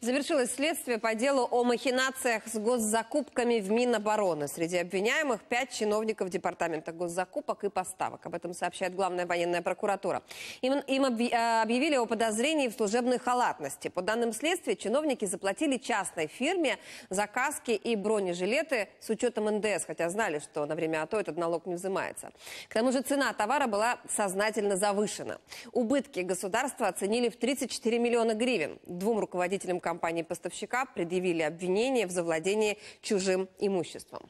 Завершилось следствие по делу о махинациях с госзакупками в Минобороны. Среди обвиняемых пять чиновников Департамента госзакупок и поставок. Об этом сообщает главная военная прокуратура. Им, им э, объявили о подозрении в служебной халатности. По данным следствия, чиновники заплатили частной фирме за каски и бронежилеты с учетом НДС, хотя знали, что на время АТО этот налог не взимается. К тому же цена товара была сознательно завышена. Убытки государства оценили в 34 миллиона гривен. Двум руководителям компании-поставщика предъявили обвинение в завладении чужим имуществом.